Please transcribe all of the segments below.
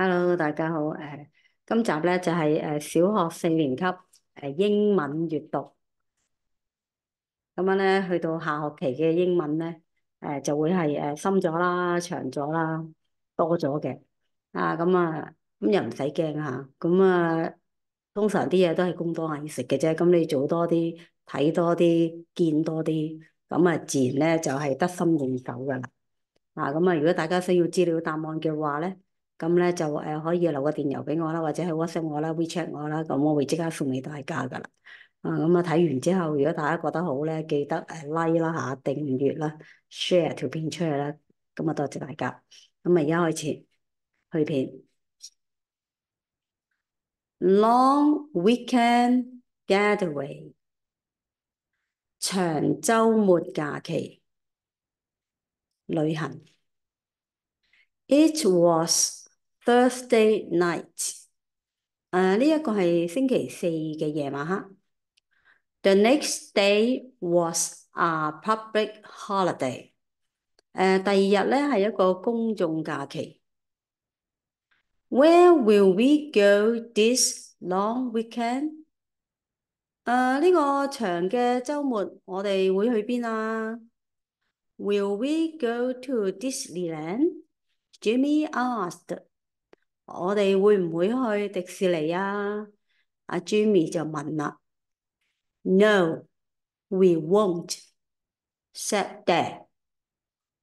hello，大家好，誒，今集咧就係誒小學四年級誒英文閱讀。咁樣咧，去到下學期嘅英文咧，誒就會係誒深咗啦、長咗啦、多咗嘅。啊，咁啊，咁又唔使驚吓。咁啊，通常啲嘢都係咁多硬食嘅啫。咁你做多啲，睇多啲，見多啲，咁啊，自然咧就係得心應手噶啦。啊，咁啊，如果大家需要資料答案嘅話咧，咁咧就誒可以留個電郵俾我啦，或者係 WhatsApp 我啦，WeChat 我啦，咁我會即刻送你大家噶啦。啊咁啊，睇完之後，如果大家覺得好咧，記得誒 like 啦嚇，訂閱啦，share 條片出嚟啦。咁啊，多謝大家。咁啊，而家開始去片 Long Weekend Getaway 長週末假期旅行。It was Thursday night. The next day was a public holiday. Where will we go this long weekend? Will we go to Disneyland? Jimmy asked. 我哋會唔會去迪士尼啊？阿 Jimmy 就問啦。No, we won't. Said Dad.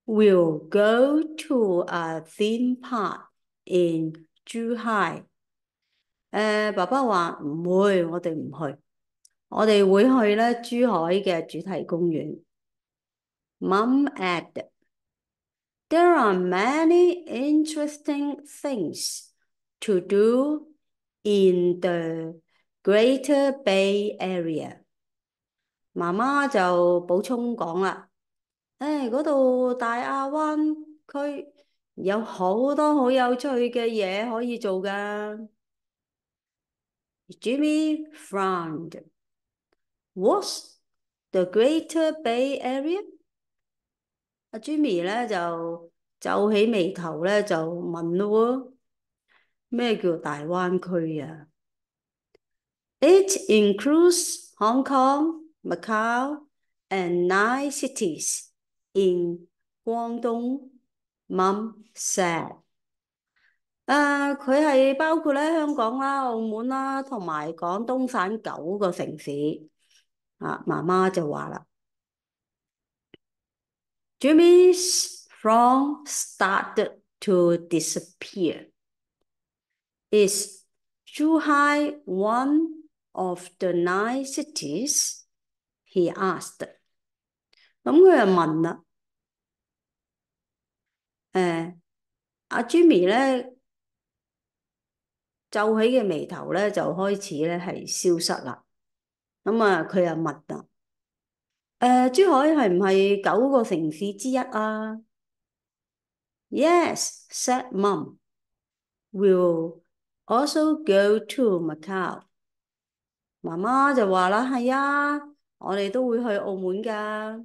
We'll go to a theme park in Zhuhai. 誒、呃，爸爸話唔會，我哋唔去，我哋會去咧珠海嘅主題公園。Mum added, There are many interesting things to do in the Greater Bay Area. Area。媽媽就補充講啦，誒嗰度大亞灣區有好多好有趣嘅嘢可以做㗎。Jimmy frowned. What's the Greater Bay Area？阿 Jimmy 咧就皺起眉頭咧就問咯喎。it includes Hong Kong, Macau and nine cities in Guangdong, Mum said. 誒，佢係、uh, 包括咧香港啦、澳門啦，同埋廣東省九個城市。啊，媽媽就話啦，Jimmy's frown started to disappear。Is Zhuhai one of the nine cities? He asked. 咁佢又问了。诶，阿 Jimmy 咧皱起嘅眉头咧就开始咧系消失啦。咁啊，佢又问啦。诶，珠海系唔系九个城市之一啊？Yes, said Mum. Will Also go to Macau。媽媽就話啦：，係啊，我哋都會去澳門噶。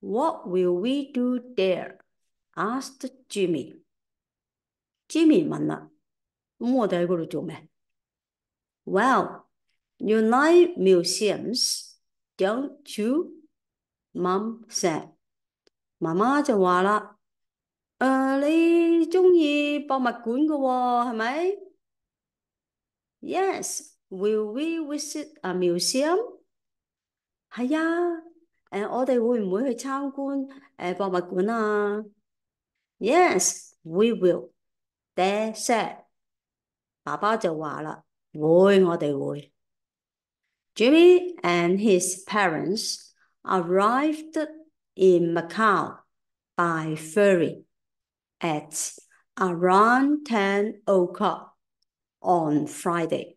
What will we do there？Asked Jimmy。Jimmy 問啦：，我哋喺嗰度做咩？Well, you like museums, don't you？Mum said。媽媽就話啦。Ờ, Ly chung Yes, will we visit a museum? À. Yes, we will. Dad said. là Jimmy and his parents arrived in Macau by ferry. at around 10 o'clock on Friday。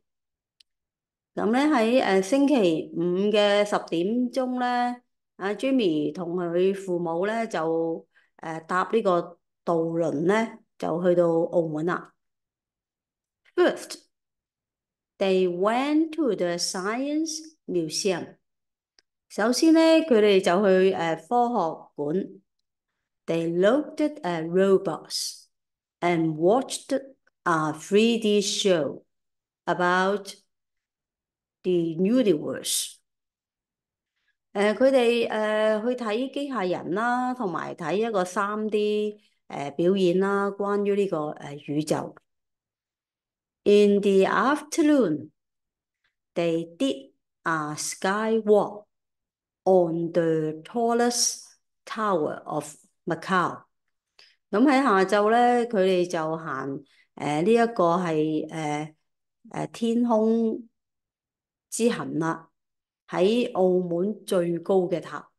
咁咧喺誒星期五嘅十點鐘咧，阿 Jimmy 同佢父母咧就誒搭呢個渡輪咧，就去到澳門啦。First, they went to the Science museum. Museum。首先咧，佢哋就去誒科學館。they looked at robots and watched a 3D show about the universe。誒，佢哋誒去睇機械人啦，同埋睇一個 3D 誒表演啦，關於呢個誒宇宙。In the afternoon, they did a skywalk on the tallest tower of Macau。咁喺下昼咧，佢哋就行诶呢一个系诶诶天空之行啦，喺澳门最高嘅塔。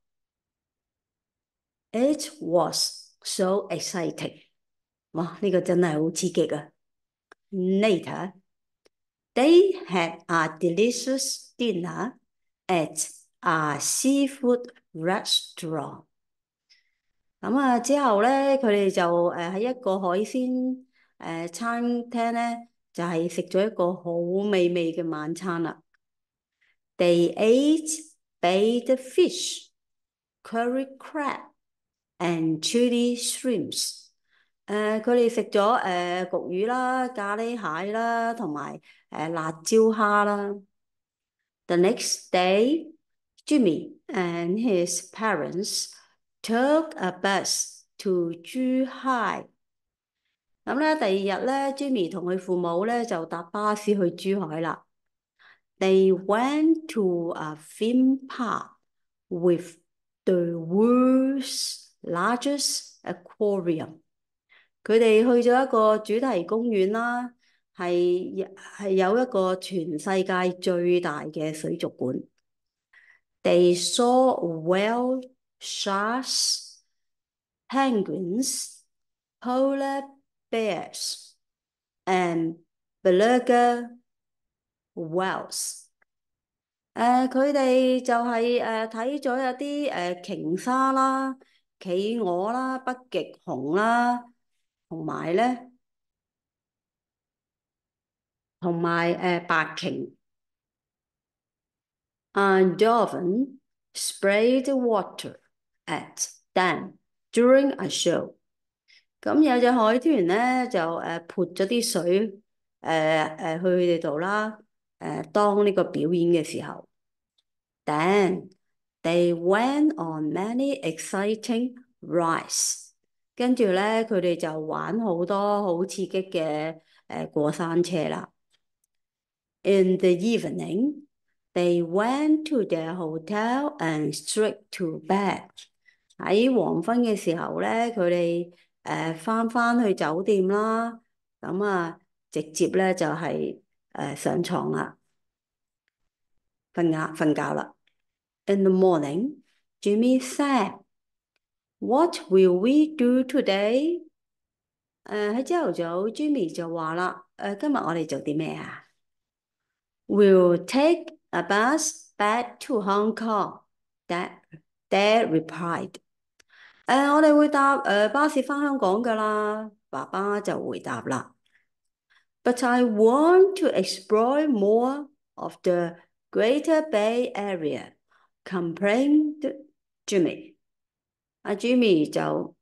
It was so exciting！哇，呢个真系好刺激啊。Later，they had a delicious dinner at a seafood restaurant. 咁啊，之後咧，佢哋就诶喺一個海鮮诶餐廳咧，就係食咗一個好美味嘅晚餐啦。They ate baked fish, curry crab and c h i l i shrimps。诶，佢哋食咗诶焗魚啦、咖喱蟹啦，同埋诶辣椒蝦啦。The next day, Jimmy and his parents took a bus to 珠海。咁咧，第二日咧，Jimmy 同佢父母咧就搭巴士去珠海啦。They went to a theme park with the world's largest aquarium。佢哋去咗一個主題公園啦，係係有一個全世界最大嘅水族館。They saw a whale sharks, penguins, polar bears, and beluga whales. whales。誒佢哋就係誒睇咗一啲誒、呃、鯨鯊啦、企鵝啦、北極熊啦，同埋咧，同埋誒白鯨。And dolphin sprayed water at done during a show。咁有隻海豚咧就誒潑咗啲水誒誒去佢哋度啦。誒當呢個表演嘅時候，then they went on many exciting rides。跟住咧，佢哋就玩好多好刺激嘅誒過山車啦。In the evening, they went to their hotel and straight to bed。喺黃昏嘅時候咧，佢哋诶翻返去酒店啦。咁啊，直接咧就係誒上床啦，瞓下瞓覺啦。In the morning, Jimmy said, What will we do today? 誒喺朝頭早，Jimmy 就話啦，誒今日我哋做啲咩啊？We'll take a bus back to Hong Kong. t h a t Dad replied. 诶，我哋会搭诶巴士翻香港噶啦。爸爸就回答啦。But I want to explore more of the Greater Bay Area. Complained Jimmy。阿 Jimmy 就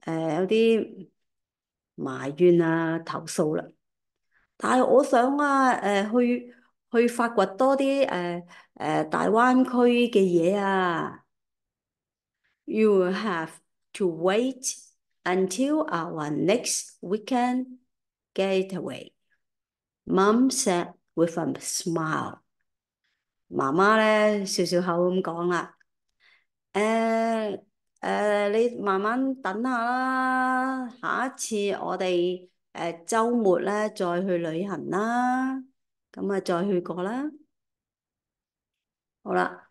诶有啲埋怨啊投诉啦。但系我想啊，诶去去发掘多啲诶诶大湾区嘅嘢啊。you will have to wait until our next weekend getaway. Mom said with a smile. 媽媽咧笑笑口咁講啦，誒、呃、誒、呃，你慢慢等下啦，下一次我哋誒週末咧再去旅行啦，咁啊再去過啦。好啦，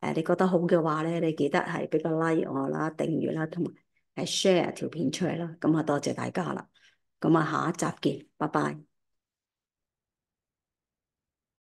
诶，你觉得好嘅话咧，你记得系俾个 like 我啦、订阅啦，同埋系 share 条片出嚟啦，咁啊多谢大家啦，咁啊下一集见，拜拜。